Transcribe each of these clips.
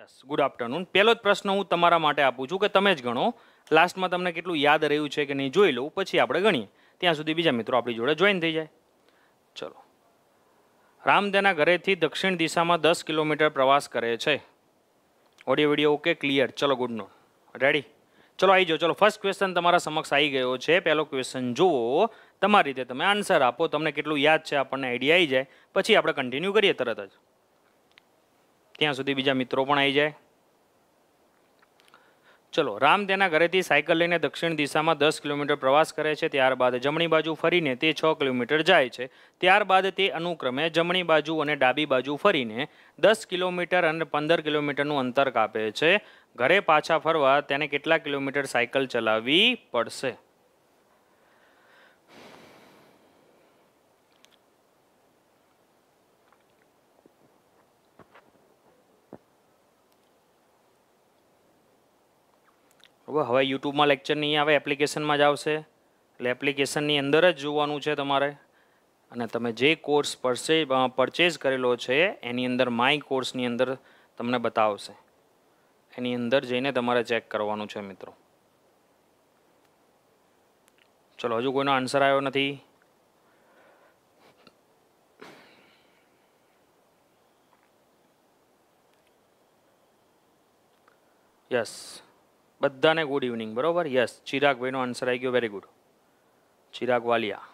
yes good afternoon પહેલો જ પ્રશ્ન હું તમારા માટે આપું છું કે તમે જ ગણો લાસ્ટમાં તમને કેટલું યાદ રહ્યું છે કે નહીં જોઈ લઉં પછી આપણે ગણીએ ત્યાં સુધી બીજા મિત્રો આપણી જોડે જોઈન થઈ જાય ચલો રામ તેના ઘરેથી દક્ષિણ દિશામાં દસ કિલોમીટર પ્રવાસ કરે છે ઓડિયો વિડિયો ઓકે ક્લિયર ચલો ગુડ નો રેડી ચલો આવી જાઓ ચલો ફર્સ્ટ ક્વેશ્ચન તમારા સમક્ષ આવી ગયો છે પહેલો ક્વેશ્ચન જુઓ તમારી રીતે તમે આન્સર આપો તમને કેટલું યાદ છે આપણને આઈડિયા આવી જાય પછી આપણે કન્ટિન્યુ કરીએ તરત જ ત્યાં સુધી બીજા મિત્રો પણ આવી જાય ચલો રામ તેના ઘરેથી સાયકલ લઈને દક્ષિણ દિશામાં દસ કિલોમીટર પ્રવાસ કરે છે ત્યારબાદ જમણી બાજુ ફરીને તે છ કિલોમીટર જાય છે ત્યારબાદ તે અનુક્રમે જમણી બાજુ અને ડાબી બાજુ ફરીને દસ કિલોમીટર અને પંદર કિલોમીટરનું અંતર કાપે છે ઘરે પાછા ફરવા તેને કેટલા કિલોમીટર સાયકલ ચલાવવી પડશે બરાબર હવે યુટ્યુબમાં લેક્ચર નહીં આવે એપ્લિકેશનમાં જ આવશે એટલે એપ્લિકેશનની અંદર જ જોવાનું છે તમારે અને તમે જે કોર્સ પરસે પરચેઝ કરેલો છે એની અંદર માય કોર્સની અંદર તમને બતાવશે એની અંદર જઈને તમારે ચેક કરવાનું છે મિત્રો ચલો હજુ કોઈનો આન્સર આવ્યો નથી યસ બધાને ગુડ ઇવનિંગ બરોબર યસ ચિરાગભાઈનો આન્સર આવી ગયો વેરી ગુડ ચિરાગ વાલિયા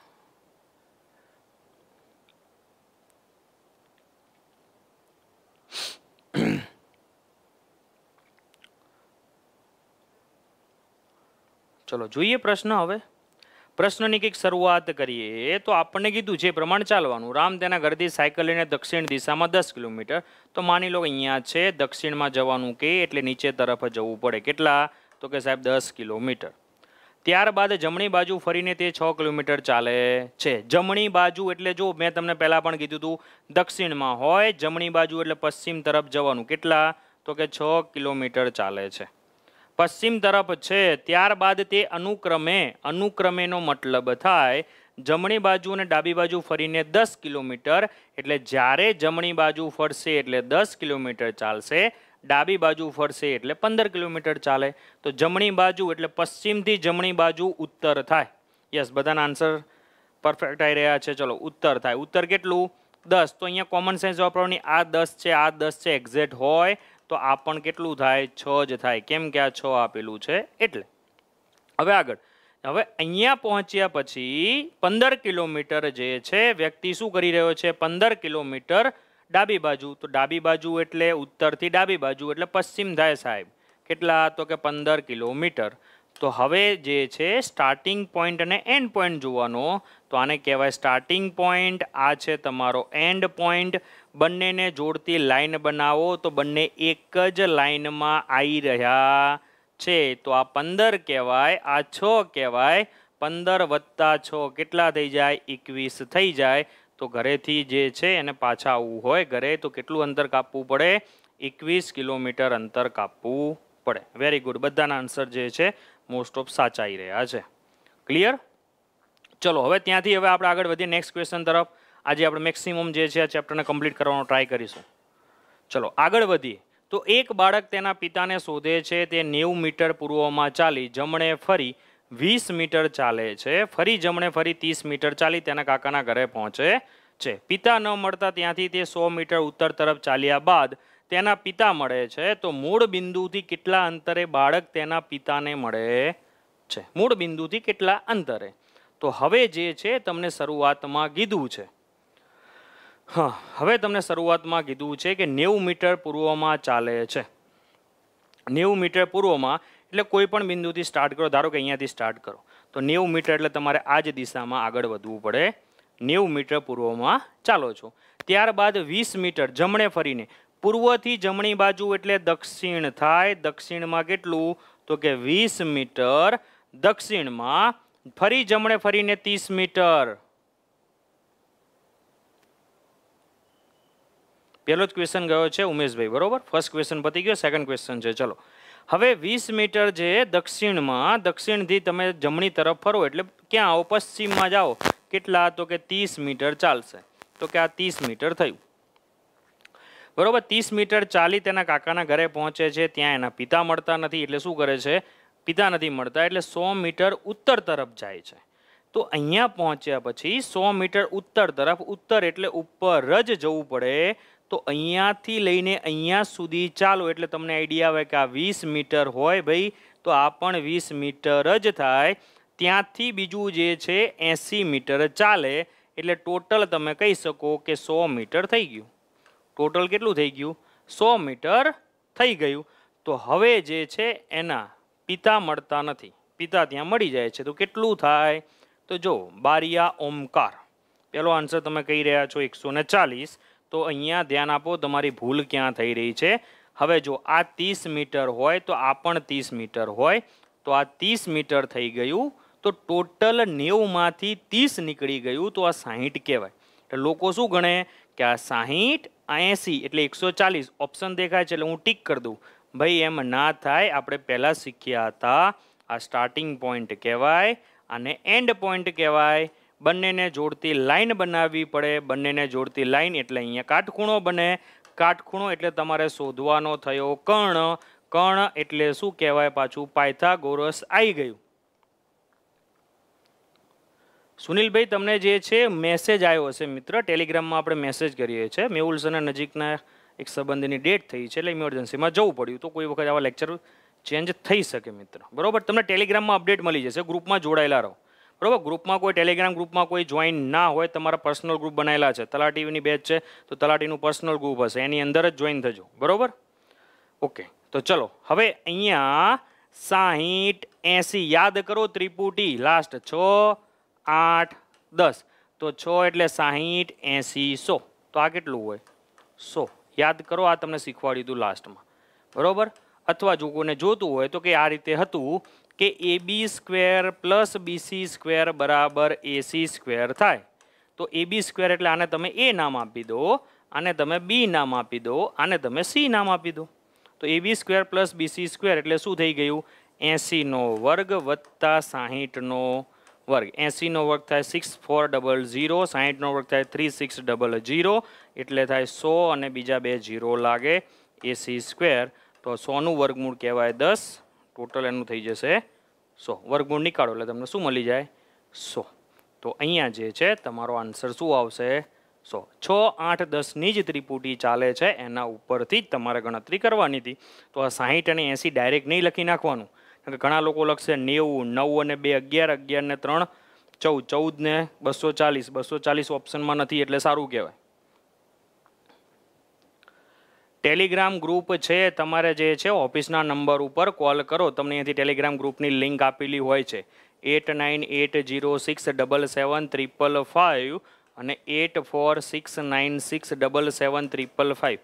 ચલો જોઈએ પ્રશ્ન હવે પ્રશ્નની કંઈક શરૂઆત કરીએ તો આપણને કીધું જે પ્રમાણ ચાલવાનું રામ તેના ઘરથી સાયકલ લઈને દક્ષિણ દિશામાં દસ કિલોમીટર તો માની લો અહીંયા છે દક્ષિણમાં જવાનું કે એટલે નીચે તરફ જવું પડે કેટલા તો કે સાહેબ દસ કિલોમીટર ત્યારબાદ જમણી બાજુ ફરીને તે છ કિલોમીટર ચાલે છે જમણી બાજુ એટલે જો મેં તમને પહેલાં પણ કીધું હતું દક્ષિણમાં હોય જમણી બાજુ એટલે પશ્ચિમ તરફ જવાનું કેટલા તો કે છ કિલોમીટર ચાલે છે પશ્ચિમ તરફ છે ત્યારબાદ તે અનુક્રમે અનુક્રમેનો મતલબ થાય જમણી બાજુ અને ડાબી બાજુ ફરીને દસ કિલોમીટર એટલે જ્યારે જમણી બાજુ ફરશે એટલે દસ કિલોમીટર ચાલશે ડાબી બાજુ ફરશે એટલે પંદર કિલોમીટર ચાલે તો જમણી બાજુ એટલે પશ્ચિમથી જમણી બાજુ ઉત્તર થાય યસ બધાના આન્સર પરફેક્ટ આવી રહ્યા છે ચલો ઉત્તર થાય ઉત્તર કેટલું દસ તો અહીંયા કોમન સેન્સ વાપરવાની આ દસ છે આ દસ છે એક્ઝેક્ટ હોય તો આ પણ કેટલું થાય છ જ થાય કેમ કે આ છ આપેલું છે એટલે હવે આગળ હવે અહીંયા પહોંચ્યા પછી પંદર કિલોમીટર જે છે વ્યક્તિ શું કરી રહ્યો છે પંદર કિલોમીટર ડાબી બાજુ તો ડાબી બાજુ એટલે ઉત્તરથી ડાબી બાજુ એટલે પશ્ચિમ થાય સાહેબ કેટલા તો કે પંદર કિલોમીટર તો હવે જે છે સ્ટાર્ટિંગ પોઈન્ટ અને એન્ડ પોઈન્ટ જોવાનો તો આને કહેવાય સ્ટાર્ટિંગ પોઈન્ટ આ છે તમારો એન્ડ પોઈન્ટ બંનેને જોડતી લાઈન બનાવો તો બંને એક જ લાઈનમાં આવી રહ્યા છે તો આ પંદર કહેવાય આ છ કહેવાય પંદર વત્તા છ કેટલા થઈ જાય એકવીસ થઈ જાય તો ઘરેથી જે છે એને પાછા આવવું હોય ઘરે તો કેટલું અંતર કાપવું પડે એકવીસ કિલોમીટર અંતર કાપવું પડે વેરી ગુડ બધાના આન્સર જે છે મોસ્ટ ઓફ સાચાઈ રહ્યા છે ક્લિયર ચલો હવે ત્યાંથી હવે આપણે આગળ વધીએ નેક્સ્ટ ક્વેશ્ચન તરફ આજે આપણે મેક્સિમમ જે છે આ ચેપ્ટરને કમ્પ્લીટ કરવાનો ટ્રાય કરીશું ચલો આગળ વધીએ તો એક બાળક તેના પિતાને શોધે છે તે નેવું મીટર પૂર્વમાં ચાલી જમણે ફરી વીસ મીટર ચાલે છે ફરી જમણે ફરી ત્રીસ મીટર ચાલી તેના કાકાના ઘરે પહોંચે છે પિતા ન મળતા ત્યાંથી તે સો મીટર ઉત્તર તરફ ચાલ્યા બાદ તેના પિતા મળે છે તો મૂળ બિંદુથી કેટલા અંતરે બાળક તેના પિતાને મળે છે મૂળ બિંદુથી કેટલા અંતરે તો હવે જે છે તમને શરૂઆતમાં કીધું છે હા હવે તમને શરૂઆતમાં કીધું છે કે નેવું મીટર પૂર્વમાં ચાલે છે નેવું મીટર પૂર્વમાં એટલે કોઈ પણ બિંદુથી સ્ટાર્ટ કરો ધારો કે અહીંયાથી સ્ટાર્ટ કરો તો નેવું મીટર એટલે તમારે આ જ દિશામાં આગળ વધવું પડે નેવું મીટર પૂર્વમાં ચાલો છો ત્યારબાદ વીસ મીટર જમણે ફરીને પૂર્વથી જમણી બાજુ એટલે દક્ષિણ થાય દક્ષિણમાં કેટલું તો કે વીસ મીટર દક્ષિણમાં ફરી જમણે ફરીને ત્રીસ મીટર પહેલો જ ક્વેશ્ચન ગયો છે ઉમેશભાઈ બરોબર ફર્સ્ટ ક્વેશ્ચન પતી ગયો સેકન્ડ ક્વેશ્ચન છે ચલો હવે વીસ મીટર જે દક્ષિણમાં દક્ષિણથી તમે જમણી તરફ ફરો એટલે ક્યાં આવો પશ્ચિમમાં જાઓ કેટલા તો કે ત્રીસ મીટર ચાલશે તો કે આ ત્રીસ મીટર થયું બરોબર ત્રીસ મીટર ચાલી તેના કાકાના ઘરે પહોંચે છે ત્યાં એના પિતા મળતા નથી એટલે શું કરે છે પિતા નથી મળતા એટલે સો મીટર ઉત્તર તરફ જાય છે તો અહીંયા પહોંચ્યા પછી સો મીટર ઉત્તર તરફ ઉત્તર એટલે ઉપર જ જવું પડે તો અહીંયાથી લઈને અહીંયા સુધી ચાલો એટલે તમને આઈડિયા આવે કે આ વીસ મીટર હોય ભાઈ તો આ પણ વીસ મીટર જ થાય ત્યાંથી બીજું જે છે એંસી મીટર ચાલે એટલે ટોટલ તમે કહી શકો કે સો મીટર થઈ ગયું ટોટલ કેટલું થઈ ગયું સો મીટર થઈ ગયું તો હવે જે છે એના પિતા મળતા નથી પિતા ત્યાં મળી જાય છે તો કેટલું થાય તો જો બારિયા ઓમકાર પેલો આન્સર તમે કહી રહ્યા છો એકસો ને ચાલીસ તો અહીંયા ધ્યાન આપો તમારી ભૂલ ક્યાં થઈ રહી છે હવે જો આ ત્રીસ મીટર હોય તો આ પણ ત્રીસ મીટર હોય તો આ ત્રીસ મીટર થઈ ગયું તો ટોટલ નેવમાંથી ત્રીસ નીકળી ગયું તો આ સાહીઠ કહેવાય એટલે લોકો શું ગણે કે આ સાહીઠ એંસી એટલે એકસો ચાલીસ ઓપ્શન દેખાય છે એટલે હું ટીક કરી દઉં ભાઈ એમ ના થાય આપણે પહેલાં શીખ્યા હતા આ સ્ટાર્ટિંગ પોઈન્ટ કહેવાય અને એન્ડ પોઈન્ટ કહેવાય બંનેને જોડતી લાઇન બનાવવી પડે બંનેને જોડતી લાઇન એટલે અહીંયા કાટખૂણો બને કાટખૂણો એટલે તમારે શોધવાનો થયો કર્ણ કર્ણ એટલે શું કહેવાય પાછું પાયથાગોરસ આવી ગયું સુનિલભાઈ તમને જે છે મેસેજ આવ્યો હશે મિત્ર ટેલિગ્રામમાં આપણે મેસેજ કરીએ છીએ મેહુલસના નજીકના એક સંબંધની ડેટ થઈ છે એટલે ઇમરજન્સીમાં જવું પડ્યું તો કોઈ વખત આવા લેક્ચર ચેન્જ થઈ શકે મિત્ર બરોબર તમને ટેલિગ્રામમાં અપડેટ મળી જશે ગ્રુપમાં જોડાયેલા રહો બરાબર ગ્રુપમાં કોઈ ટેલિગ્રામ ગ્રુપમાં કોઈ જોઈન ના હોય તમારા પર્સનલ ગ્રુપ બનાવેલા છે તલાટીની બેચ છે તો તલાટીનું પર્સનલ ગ્રુપ હશે એની અંદર જ જોઈન થજો બરોબર ઓકે તો ચલો હવે અહીંયા સાહીઠ એંસી યાદ કરો ત્રિપુટી લાસ્ટ છ આઠ દસ તો છ એટલે સાહીઠ એંસી સો તો આ કેટલું હોય સો યાદ કરો આ તમને શીખવાડ્યું હતું લાસ્ટમાં બરાબર અથવા જો કોઈને જોતું હોય તો કે આ રીતે હતું કે A B square plus BC square બરાબર એસી સ્ક્વેર થાય તો એ બી સ્ક્વેર એટલે આને તમે એ નામ આપી દો આને તમે બી નામ આપી દો આને તમે સી નામ આપી દો તો A B square plus BC square એટલે શું થઈ ગયું એંસીનો વર્ગ વત્તા સાહીઠનો વર્ગ એંસીનો વર્ગ થાય સિક્સ ફોર ડબલ ઝીરો સાહીઠનો વર્ગ થાય થ્રી સિક્સ ડબલ ઝીરો એટલે થાય સો અને બીજા બે ઝીરો લાગે એસી સ્ક્વેર તો સોનું વર્ગમૂળ કહેવાય દસ ટોટલ એનું થઈ જશે સો વર્ગમૂળ નીકાળો એટલે તમને શું મળી જાય સો તો અહીંયા જે છે તમારો આન્સર શું આવશે સો છ આઠ દસની જ ત્રિપુટી ચાલે છે એના ઉપરથી જ તમારે ગણતરી કરવાની હતી તો આ સાહીઠ અને એંસી ડાયરેક્ટ નહીં લખી નાખવાનું કારણ કે ઘણા લોકો લખશે નેવું નવ અને બે અગિયાર અગિયાર ને ત્રણ ચૌદ ચૌદ ને બસો ચાલીસ બસો ચાલીસ ઓપ્શનમાં નથી એટલે સારું કહેવાય ટેલિગ્રામ ગ્રુપ છે તમારે જે છે ઓફિસના નંબર ઉપર કોલ કરો તમને અહીંયાથી ટેલિગ્રામ ગ્રુપની લિંક આપેલી હોય છે eight nine eight zero six double seven triple five અને eight four six nine six double seven triple five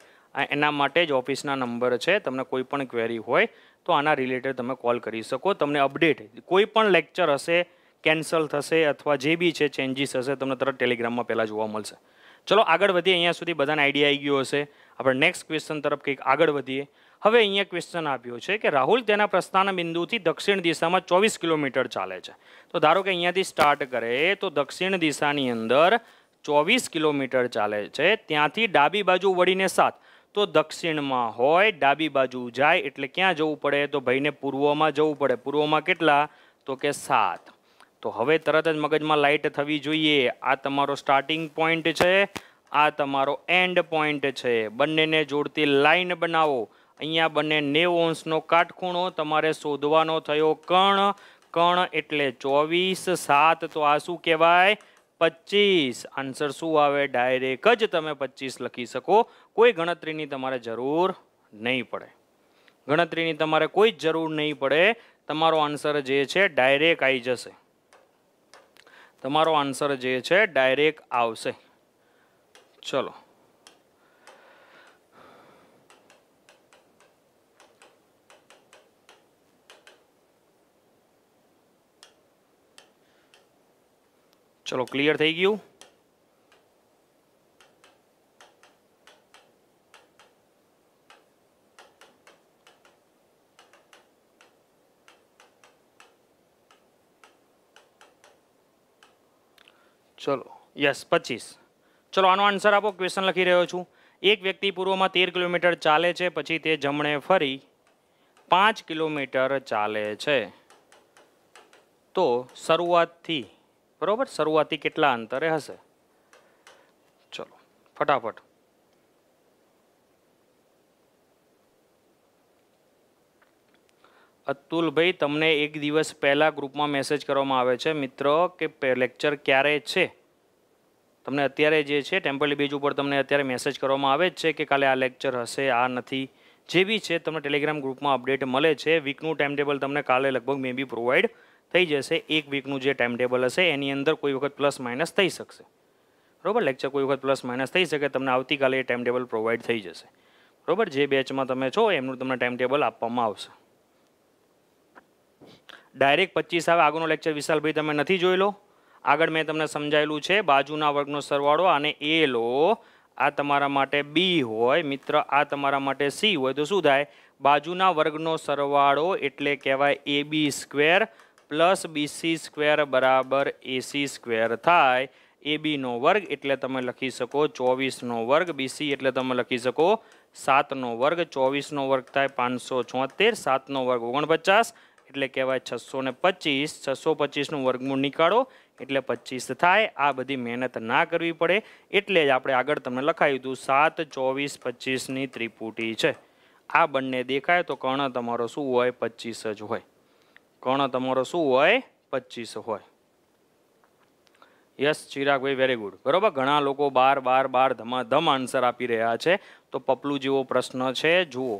એના માટે જ ઓફિસના નંબર છે તમને કોઈ પણ ક્વેરી હોય તો આના રિલેટેડ તમે કોલ કરી શકો તમને અપડેટ કોઈ પણ લેક્ચર હશે કેન્સલ થશે અથવા જે બી છે ચેન્જીસ હશે તમને તરત ટેલિગ્રામમાં પહેલાં જોવા મળશે ચલો આગળ વધીએ અહીંયા સુધી બધાને આઈડિયા આવી ગયો હશે આપણે નેક્સ્ટ ક્વેશ્ચન તરફ કંઈક આગળ વધીએ હવે અહીંયા ક્વેશ્ચન આપ્યો છે કે રાહુલ તેના પ્રસ્થાન બિંદુથી દક્ષિણ દિશામાં ચોવીસ કિલોમીટર ચાલે છે તો ધારો કે અહીંયાથી સ્ટાર્ટ કરે તો દક્ષિણ દિશાની અંદર ચોવીસ કિલોમીટર ચાલે છે ત્યાંથી ડાબી બાજુ વળીને સાત તો દક્ષિણમાં હોય ડાબી બાજુ જાય એટલે ક્યાં જવું પડે તો ભાઈને પૂર્વમાં જવું પડે પૂર્વમાં કેટલા તો કે સાત તો હવે તરત જ મગજમાં લાઇટ થવી જોઈએ આ તમારો સ્ટાર્ટિંગ પોઈન્ટ છે આ તમારો એન્ડ પોઈન્ટ છે બંનેને જોડતી લાઈન બનાવો અહીંયા બંને નેવ અંશનો કાટખૂણો તમારે શોધવાનો થયો કણ કણ એટલે ચોવીસ સાત તો આ શું કહેવાય પચીસ આન્સર શું આવે ડાયરેક્ટ જ તમે પચીસ લખી શકો કોઈ ગણતરીની તમારે જરૂર નહીં પડે ગણતરીની તમારે કોઈ જ જરૂર નહીં પડે તમારો આન્સર જે છે ડાયરેક્ટ આવી જશે તમારો આન્સર જે છે ડાયરેક્ટ આવશે ચલો ચલો ક્લિયર થઈ ગયું ચલો યસ પચીસ ચલો આનો આન્સર આપો ક્વેશ્ચન લખી રહ્યો છું એક વ્યક્તિ પૂર્વમાં તેર કિલોમીટર ચાલે છે પછી તે જમણે ફરી પાંચ કિલોમીટર ચાલે છે તો શરૂઆતથી બરોબર શરૂઆતથી કેટલા અંતરે હશે ચલો ફટાફટ અતુલભાઈ તમને એક દિવસ પહેલા ગ્રુપમાં મેસેજ કરવામાં આવે છે મિત્રો કે લેક્ચર ક્યારે છે તમને અત્યારે જે છે ટેમ્પરરી બેઝ ઉપર તમને અત્યારે મેસેજ કરવામાં આવે જ છે કે કાલે આ લેક્ચર હશે આ નથી જે બી છે તમને ટેલિગ્રામ ગ્રુપમાં અપડેટ મળે છે વીકનું ટાઈમ ટેબલ તમને કાલે લગભગ મે બી પ્રોવાઈડ થઈ જશે એક વીકનું જે ટાઈમ ટેબલ હશે એની અંદર કોઈ વખત પ્લસ માઇનસ થઈ શકશે બરોબર લેક્ચર કોઈ વખત પ્લસ માઇનસ થઈ શકે તમને આવતીકાલે એ ટાઈમ ટેબલ પ્રોવાઈડ થઈ જશે બરોબર જે બેચમાં તમે છો એમનું તમને ટાઈમ ટેબલ આપવામાં આવશે ડાયરેક્ટ પચીસ આવે આગળનો લેક્ચર વિશાલભાઈ તમે નથી જોઈ લો આગળ મેં તમને સમજાયેલું છે બાજુના વર્ગનો સરવાળો અને એ લો આ તમારા માટે બી હોય મિત્ર આ તમારા માટે સી હોય તો શું થાય બાજુના વર્ગનો સરવાળો એટલે કહેવાય A B square plus BC square બરાબર એસી સ્ક્વેર થાય એ બીનો વર્ગ એટલે તમે લખી શકો ચોવીસનો વર્ગ બીસી એટલે તમે લખી શકો સાતનો વર્ગ ચોવીસનો વર્ગ થાય પાંચસો છોતેર સાતનો વર્ગ ઓગણપચાસ એટલે કહેવાય છસો ને પચીસ છસો પચીસનું વર્ગમૂળ નીકાળો એટલે પચીસ થાય આ બધી મહેનત ના કરવી પડે એટલે જ આપણે આગળ તમને લખાયું હતું સાત ચોવીસ પચીસની ત્રિપુટી છે આ બંને દેખાય તો કર્ણ તમારો શું હોય પચીસ જ હોય કર્ણ તમારો શું હોય પચીસ હોય યસ ચિરાગભાઈ વેરી ગુડ બરોબર ઘણા લોકો બાર બાર બાર ધમાધમ આન્સર આપી રહ્યા છે તો પપલું જેવો પ્રશ્ન છે જુઓ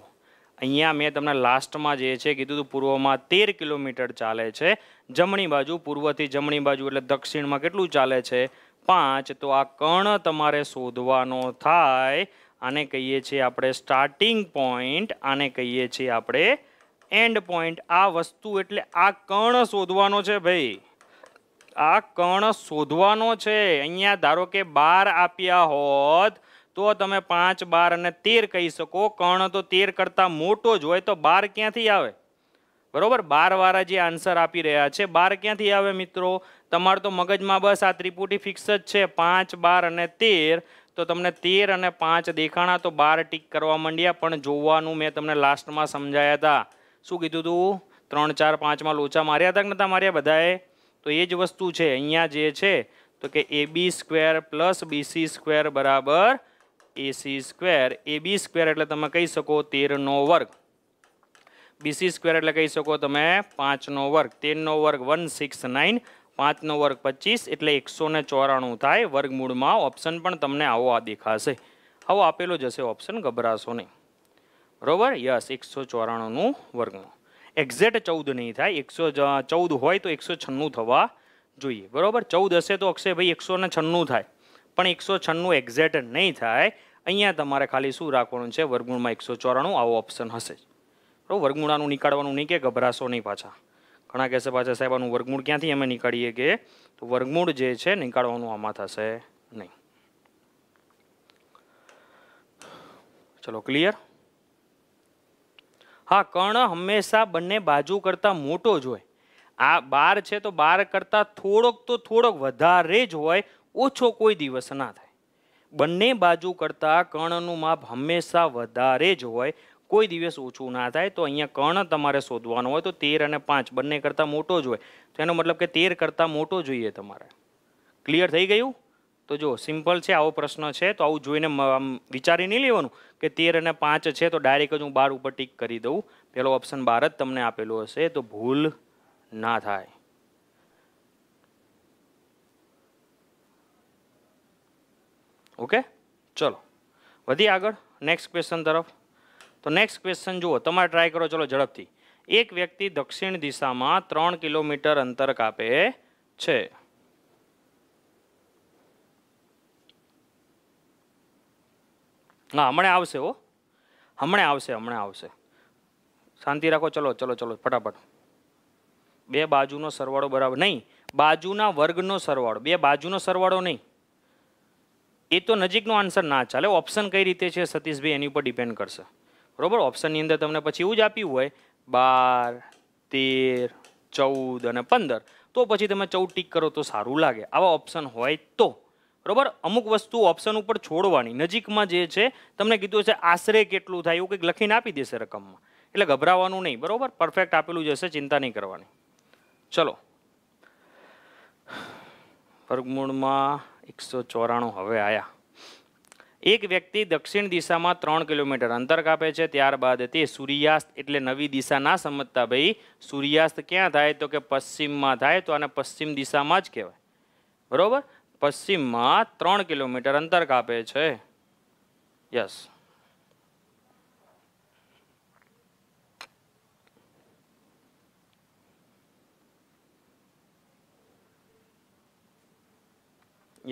અહીંયા મેં તમને લાસ્ટમાં જે છે કીધું હતું પૂર્વમાં તેર કિલોમીટર ચાલે છે જમણી બાજુ પૂર્વથી જમણી બાજુ એટલે દક્ષિણમાં કેટલું ચાલે છે પાંચ તો આ કર્ણ તમારે શોધવાનો થાય આને કહીએ છીએ આપણે સ્ટાર્ટિંગ પોઈન્ટ આને કહીએ છીએ આપણે એન્ડ પોઈન્ટ આ વસ્તુ એટલે આ કર્ણ શોધવાનો છે ભાઈ આ કર્ણ શોધવાનો છે અહીંયા ધારો કે બાર આપ્યા હોત તો તમે પાંચ બાર અને તેર કહી શકો કર્ણ તો તેર કરતાં મોટો જ હોય તો બાર ક્યાંથી આવે બરોબર બારવાળા જે આન્સર આપી રહ્યા છે બાર ક્યાંથી આવે મિત્રો તમારે તો મગજમાં બસ આ ત્રિપુટી ફિક્સ જ છે પાંચ બાર અને તેર તો તમને તેર અને પાંચ દેખાણા તો બાર ટીક કરવા માંડ્યા પણ જોવાનું મેં તમને લાસ્ટમાં સમજાયા હતા શું કીધું હતું ત્રણ ચાર પાંચમાં લોચા માર્યા હતા કે નતા માર્યા બધાએ તો એ જ વસ્તુ છે અહીંયા જે છે તો કે A B square plus BC square બરાબર એસી સ્ક્વેર એ બી સ્ક્વેર એટલે તમે કહી શકો તેરનો વર્ગ બીસી સ્ક્વેર એટલે કહી શકો તમે પાંચનો વર્ગ તેરનો વર્ગ વન સિક્સ નાઇન પાંચનો વર્ગ પચીસ એટલે એકસો ને ચોરાણું થાય વર્ગમૂળમાં ઓપ્શન પણ તમને આવો આ દેખાશે આવો આપેલો જશે ઓપ્શન ગભરાશો નહીં બરોબર યસ એકસો ચોરાણુંનું વર્ગમૂળ એક્ઝેક્ટ ચૌદ નહીં થાય એકસો ચૌદ હોય તો એકસો છન્નું થવા જોઈએ બરાબર ચૌદ હશે તો અક્ષય ભાઈ એકસો ને છન્નું થાય પણ એકસો છન્નું એક્ઝેક્ટ નહીં થાય અહીંયા તમારે ખાલી શું રાખવાનું છે વર્ગમૂળમાં એકસો ચોરાણું આવો ઓપ્શન હશે બરાબર વર્ગમૂળાનું નીકાળવાનું નહીં કે ગભરાશો નહીં પાછા ઘણા કહેશે પાછા સાહેબ આનું વર્ગમૂળ ક્યાંથી અમે નીકાળીએ કે તો વર્ગમૂળ જે છે નીકાળવાનું આમાં થશે નહીં ચલો ક્લિયર હા કર્ણ હંમેશા બંને બાજુ કરતાં મોટો જ હોય આ બાર છે તો બાર કરતાં થોડોક તો થોડોક વધારે જ હોય ઓછો કોઈ દિવસ ના થાય બંને બાજુ કરતાં કણનું માપ હંમેશા વધારે જ હોય કોઈ દિવસ ઓછું ના થાય તો અહીંયા કણ તમારે શોધવાનો હોય તો તેર અને પાંચ બંને કરતાં મોટો જ હોય તો એનો મતલબ કે તેર કરતાં મોટો જોઈએ તમારે ક્લિયર થઈ ગયું તો જો સિમ્પલ છે આવો પ્રશ્ન છે તો આવું જોઈને વિચારી નહીં લેવાનું કે તેર અને પાંચ છે તો ડાયરેક્ટ જ હું બાર ઉપર ટીક કરી દઉં પહેલો ઓપ્શન બાર જ તમને આપેલો હશે તો ભૂલ ના થાય ઓકે ચલો વધી આગળ નેક્સ્ટ ક્વેશ્ચન તરફ તો નેક્સ્ટ ક્વેશ્ચન જુઓ તમારે ટ્રાય કરો ચલો ઝડપથી એક વ્યક્તિ દક્ષિણ દિશામાં ત્રણ કિલોમીટર અંતર કાપે છે હા હમણાં આવશે હો હમણાં આવશે હમણાં આવશે શાંતિ રાખો ચલો ચલો ચલો ફટાફટ બે બાજુનો સરવાળો બરાબર નહીં બાજુના વર્ગનો સરવાળો બે બાજુનો સરવાળો નહીં એ તો નજીકનો આન્સર ના ચાલે ઓપ્શન કઈ રીતે છે સતીશભાઈ એની ઉપર ડિપેન્ડ કરશે બરોબર ઓપ્શનની અંદર તમને પછી એવું જ આપ્યું હોય બાર તેર ચૌદ અને પંદર તો પછી તમે ચૌદ ટીક કરો તો સારું લાગે આવા ઓપ્શન હોય તો બરોબર અમુક વસ્તુ ઓપ્શન ઉપર છોડવાની નજીકમાં જે છે તમને કીધું છે આશરે કેટલું થાય એવું કંઈક લખીને આપી દેશે રકમમાં એટલે ગભરાવાનું નહીં બરોબર પરફેક્ટ આપેલું જ હશે ચિંતા નહીં કરવાની ચલો વર્ગમૂળમાં એકસો ચોરાણું હવે આવ્યા એક વ્યક્તિ દક્ષિણ દિશામાં ત્રણ કિલોમીટર અંતર કાપે છે ત્યારબાદ તે સૂર્યાસ્ત એટલે નવી દિશા ના સમજતા ભાઈ સૂર્યાસ્ત ક્યાં થાય તો કે પશ્ચિમમાં થાય તો આને પશ્ચિમ દિશામાં જ કહેવાય બરાબર પશ્ચિમમાં ત્રણ કિલોમીટર અંતર કાપે છે yes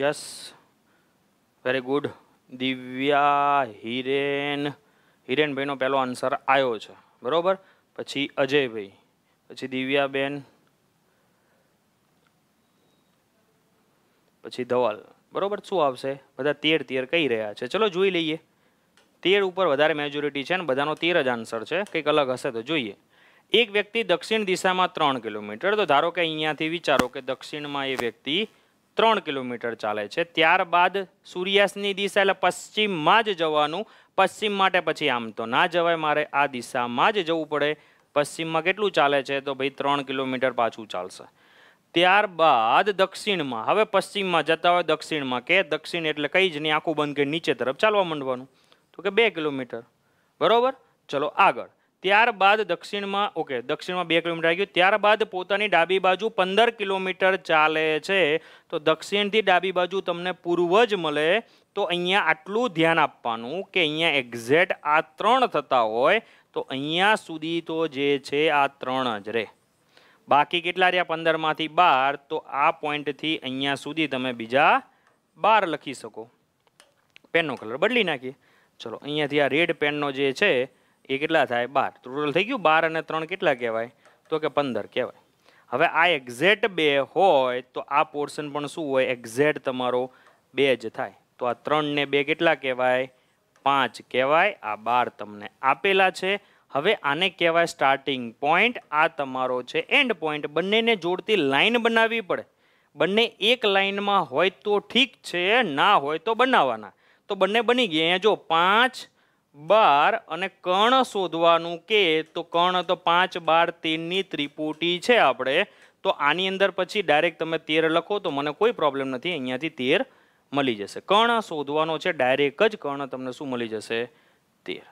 yes very good Divya Hiren હિરેનભાઈનો પહેલો આન્સર આવ્યો છે બરાબર પછી અજયભાઈ પછી દિવ્યાબેન પછી ધવલ બરાબર શું આવશે બધા તેર તેર કહી રહ્યા છે ચલો જોઈ લઈએ તેર ઉપર વધારે મેજોરિટી છે ને બધાનો તેર જ આન્સર છે કંઈક અલગ હશે તો જોઈએ એક વ્યક્તિ દક્ષિણ દિશામાં ત્રણ કિલોમીટર તો ધારો કે અહીંયાથી વિચારો કે દક્ષિણમાં એ વ્યક્તિ ત્રણ કિલોમીટર ચાલે છે ત્યારબાદ સૂર્યાસ્તની દિશા એટલે પશ્ચિમમાં જ જવાનું પશ્ચિમ માટે પછી આમ તો ના જવાય મારે આ દિશામાં જ જવું પડે પશ્ચિમમાં કેટલું ચાલે છે તો ભાઈ ત્રણ કિલોમીટર પાછું ચાલશે ત્યારબાદ દક્ષિણમાં હવે પશ્ચિમમાં જતા હોય દક્ષિણમાં કે દક્ષિણ એટલે કંઈ જ નહીં આખું બંધ કે નીચે તરફ ચાલવા માંડવાનું તો કે બે કિલોમીટર બરાબર ચલો આગળ ત્યારબાદ દક્ષિણમાં ઓકે દક્ષિણમાં બે કિલોમીટર આવી ગયું ત્યારબાદ પોતાની ડાબી બાજુ પંદર કિલોમીટર ચાલે છે તો દક્ષિણથી ડાબી બાજુ તમને પૂર્વ જ મળે તો અહીંયા આટલું ધ્યાન આપવાનું કે અહીંયા એક્ઝેક્ટ આ ત્રણ થતા હોય તો અહીંયા સુધી તો જે છે આ ત્રણ જ રહે બાકી કેટલા રહ્યા પંદરમાંથી બાર તો આ પોઈન્ટથી અહીંયા સુધી તમે બીજા બાર લખી શકો પેનનો કલર બદલી નાખીએ ચલો અહીંયાથી આ રેડ પેનનો જે છે એ કેટલા થાય બાર ટોટલ થઈ ગયું બાર અને ત્રણ કેટલા કહેવાય તો કે પંદર કહેવાય હવે આ એક્ઝેટ બે હોય તો આ પોર્શન પણ શું હોય એક્ઝેટ તમારો બે જ થાય તો આ ત્રણ ને બે કેટલા કહેવાય પાંચ કહેવાય આ બાર તમને આપેલા છે હવે આને કહેવાય સ્ટાર્ટિંગ પોઈન્ટ આ તમારો છે એન્ડ પોઈન્ટ બંનેને જોડતી લાઈન બનાવવી પડે બંને એક લાઈનમાં હોય તો ઠીક છે ના હોય તો બનાવવાના તો બંને બની ગયા અહીંયા જો પાંચ બાર અને કર્ણ શોધવાનું કે તો કર્ણ તો પાંચ બાર તેરની ત્રિપુટી છે આપણે તો આની અંદર પછી ડાયરેક્ટ તમે તેર લખો તો મને કોઈ પ્રોબ્લેમ નથી અહીંયાથી તેર મળી જશે કર્ણ શોધવાનો છે ડાયરેક્ટ જ કર્ણ તમને શું મળી જશે તેર